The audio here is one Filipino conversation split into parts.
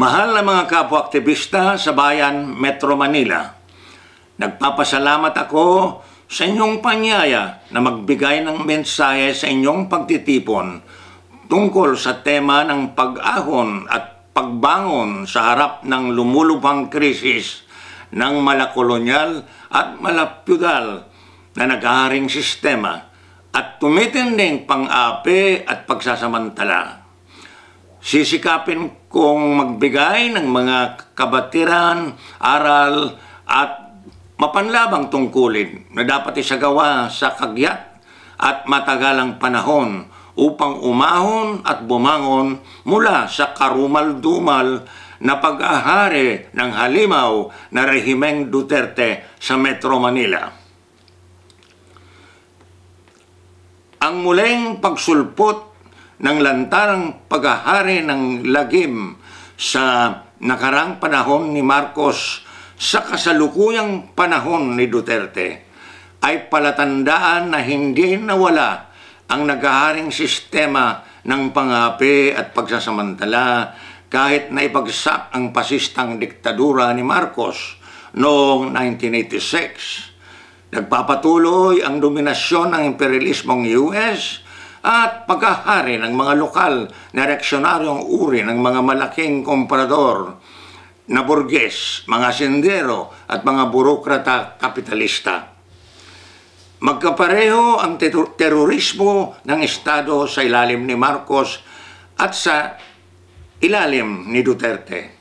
Mahal na mga kapwa-aktivista sa bayan Metro Manila, nagpapasalamat ako sa inyong panyaya na magbigay ng mensahe sa inyong pagtitipon tungkol sa tema ng pag-ahon at pagbangon sa harap ng lumulubhang krisis ng malakolonyal at malapyudal na naghaharing sistema at tumitinding pang-ape at pagsasamantala. Sisikapin kung magbigay ng mga kabatiran, aral at mapanlabang tungkulin na dapat isagawa sa kagyat at matagalang panahon upang umahon at bumangon mula sa karumal-dumal na pag-ahari ng halimaw na rehimeng Duterte sa Metro Manila. Ang muling pagsulpot ng lantarang paghahari ng lagim sa nakarang panahon ni Marcos sa kasalukuyang panahon ni Duterte ay palatandaan na hindi nawala ang naghaharing sistema ng pangapi at pagsasamantala kahit na ipagsak ang pasistang diktadura ni Marcos noong 1986. Nagpapatuloy ang dominasyon ng imperialismong US at paghahari ng mga lokal na reaksyonaryong uri ng mga malaking komprador na burges, mga sendero at mga burokrata kapitalista. Magkapareho ang ter terorismo ng Estado sa ilalim ni Marcos at sa ilalim ni Duterte.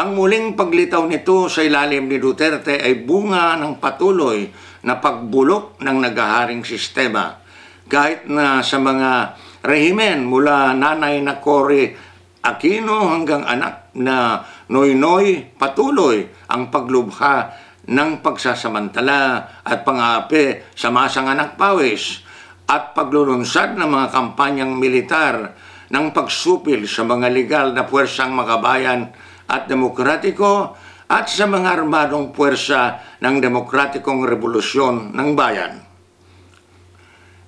Ang muling paglitaw nito sa ilalim ni Duterte ay bunga ng patuloy na pagbulok ng nagaharing sistema kahit na sa mga rehimen mula nanay na Cory Aquino hanggang anak na Noynoy patuloy ang paglubha ng pagsasamantala at pangape sa masanganak pawis at paglulunsad ng mga kampanyang militar ng pagsupil sa mga legal na puwersang makabayan at demokratiko at sa mga armadong puwersa ng demokratikong revolusyon ng bayan.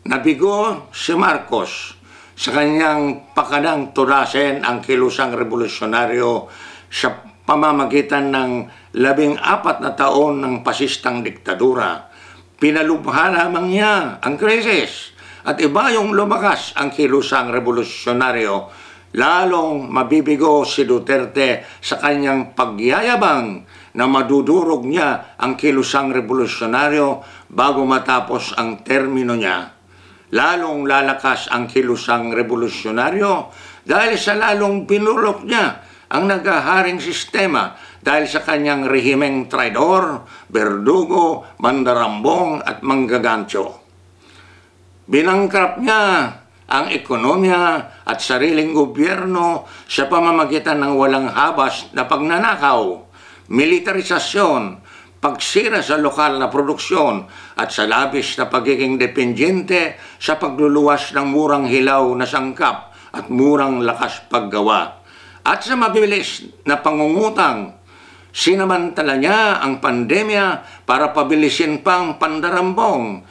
Nabigo si Marcos sa kanyang pakanang tunasin ang kilusang revolusyonaryo sa pamamagitan ng labing apat na taon ng pasistang diktadura. Pinalubha lamang niya ang krisis at iba yung lumakas ang kilusang revolusyonaryo lalong mabibigo si Duterte sa kanyang pagyayabang na madudurog niya ang kilusang revolusyonaryo bago matapos ang termino niya lalong lalakas ang kilusang revolusyonaryo dahil sa lalong pinulok niya ang nagaharing sistema dahil sa kanyang rehimeng traidor, berdugo, mandarambong at manggagancho. Binangkrap niya ang ekonomiya at sariling gobyerno sa pamamagitan ng walang habas na pagnanakaw, militarisasyon pagsira sa lokal na produksyon at sa labis na pagiging dependyente sa pagluluwas ng murang hilaw na sangkap at murang lakas paggawa. At sa mabilis na pangungutang, sinamantala niya ang pandemya para pabilisin pang pandarambong,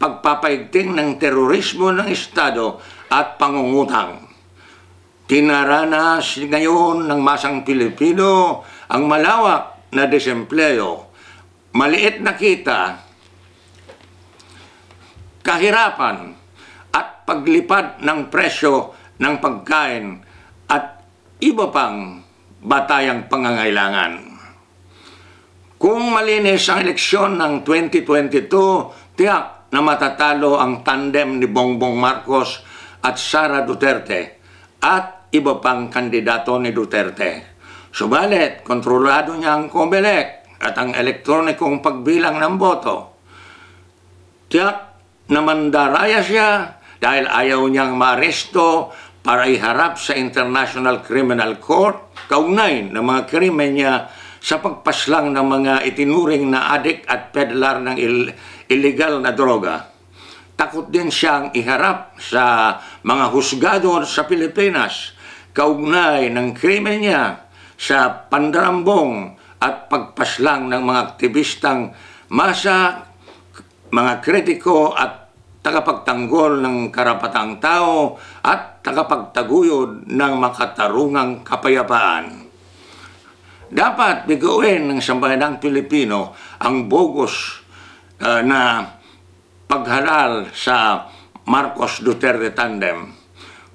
pagpapaigting ng terorismo ng Estado at pangungutang. Tinaranas ngayon ng masang Pilipino ang malawak na disempleo maliit na kita, kahirapan at paglipad ng presyo ng pagkain at iba pang batayang pangangailangan. Kung malinis ang eleksyon ng 2022, tiyak na matatalo ang tandem ni Bongbong Marcos at Sara Duterte at iba pang kandidato ni Duterte. Subalit, kontrolado niya ang COMELEC at ang elektronikong pagbilang ng boto. Tiyak na mandaraya siya dahil ayaw niyang maaresto para iharap sa International Criminal Court kaugnay ng mga krimen niya sa pagpaslang ng mga itinuring na adik at pedlar ng il- illegal na droga. Takot din siyang iharap sa mga husgador sa Pilipinas kaugnay ng krimen niya sa pandarambong at pagpaslang ng mga aktivistang masa, mga kritiko at tagapagtanggol ng karapatang tao at tagapagtaguyod ng makatarungang kapayapaan. Dapat biguin ng sambayanang Pilipino ang bogus uh, na paghalal sa Marcos Duterte tandem.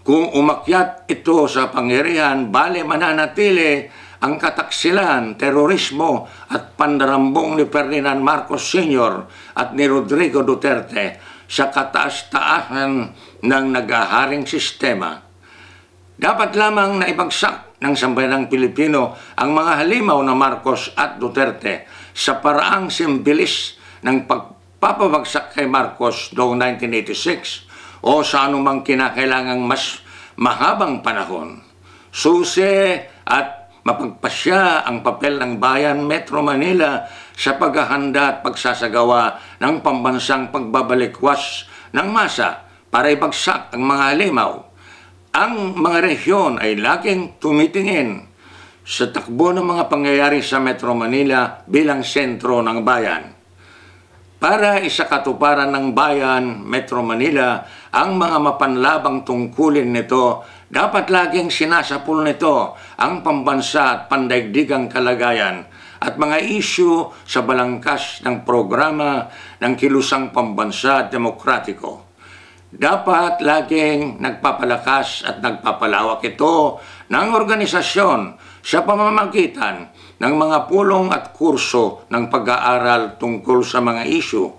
Kung umakyat ito sa pangyarihan, bale mananatili ang kataksilan, terorismo at pandarambong ni Ferdinand Marcos Sr. at ni Rodrigo Duterte sa kataas-taasan ng nagaharing sistema. Dapat lamang na ibagsak ng sambayanang Pilipino ang mga halimaw na Marcos at Duterte sa paraang simbilis ng pagpapabagsak kay Marcos noong 1986 o sa anumang kinakailangang mas mahabang panahon. Susi at mapagpasya ang papel ng Bayan Metro Manila sa paghahanda at pagsasagawa ng pambansang pagbabalikwas ng masa para ibagsak ang mga halimaw. Ang mga rehiyon ay laging tumitingin sa takbo ng mga pangyayari sa Metro Manila bilang sentro ng bayan. Para isakatuparan ng bayan, Metro Manila, ang mga mapanlabang tungkulin nito dapat laging sinasapul nito ang pambansa at pandaigdigang kalagayan at mga isyu sa balangkas ng programa ng Kilusang Pambansa Demokratiko. Dapat laging nagpapalakas at nagpapalawak ito ng organisasyon sa pamamagitan ng mga pulong at kurso ng pag-aaral tungkol sa mga isyu.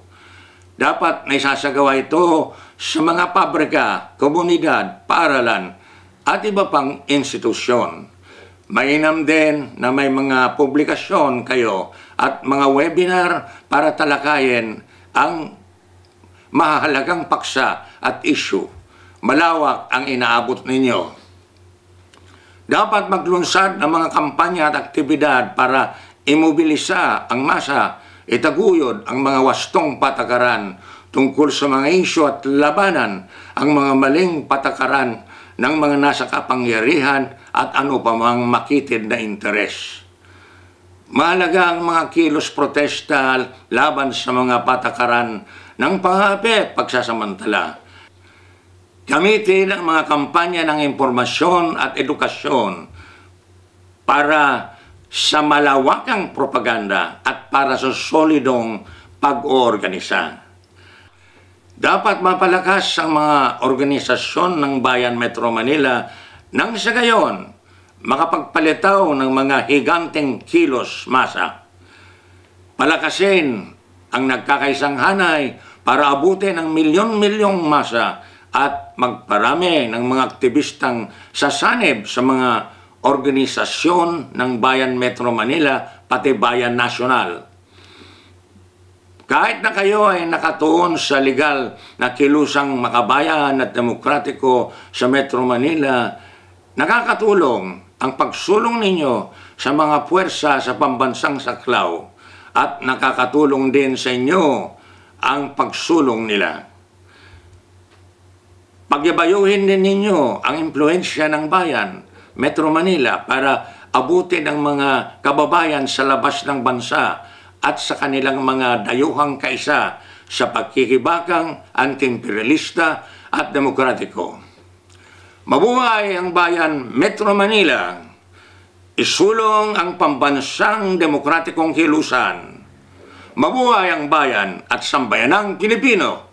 Dapat naisasagawa ito sa mga pabrika, komunidad, paaralan, at iba pang institusyon. Mainam din na may mga publikasyon kayo at mga webinar para talakayin ang mahalagang paksa at isyu. Malawak ang inaabot ninyo. Dapat maglunsad ng mga kampanya at aktibidad para imobilisa ang masa, itaguyod ang mga wastong patakaran tungkol sa mga isyu at labanan ang mga maling patakaran ng mga nasa kapangyarihan at ano pa mang makitid na interes. Mahalaga ang mga kilos protestal laban sa mga patakaran ng pangape pagsasamantala. Gamitin ang mga kampanya ng impormasyon at edukasyon para sa malawakang propaganda at para sa solidong pag-oorganisa. Dapat mapalakas ang mga organisasyon ng Bayan Metro Manila nang sa gayon makapagpalitaw ng mga higanteng kilos masa. Palakasin ang nagkakaisang hanay para abutin ang milyon-milyong masa at magparami ng mga aktivistang sasanib sa mga organisasyon ng Bayan Metro Manila pati Bayan National. Kahit na kayo ay nakatuon sa legal na kilusang makabayan at demokratiko sa Metro Manila, nakakatulong ang pagsulong ninyo sa mga puwersa sa pambansang saklaw at nakakatulong din sa inyo ang pagsulong nila. Pagyabayuhin din ninyo ang impluensya ng bayan, Metro Manila, para abutin ang mga kababayan sa labas ng bansa at sa kanilang mga dayuhang kaisa sa pagkikibakang antimperialista at demokratiko. Mabuhay ang bayan Metro Manila. Isulong ang pambansang demokratikong hilusan. Mabuhay ang bayan at sambayanang Pilipino.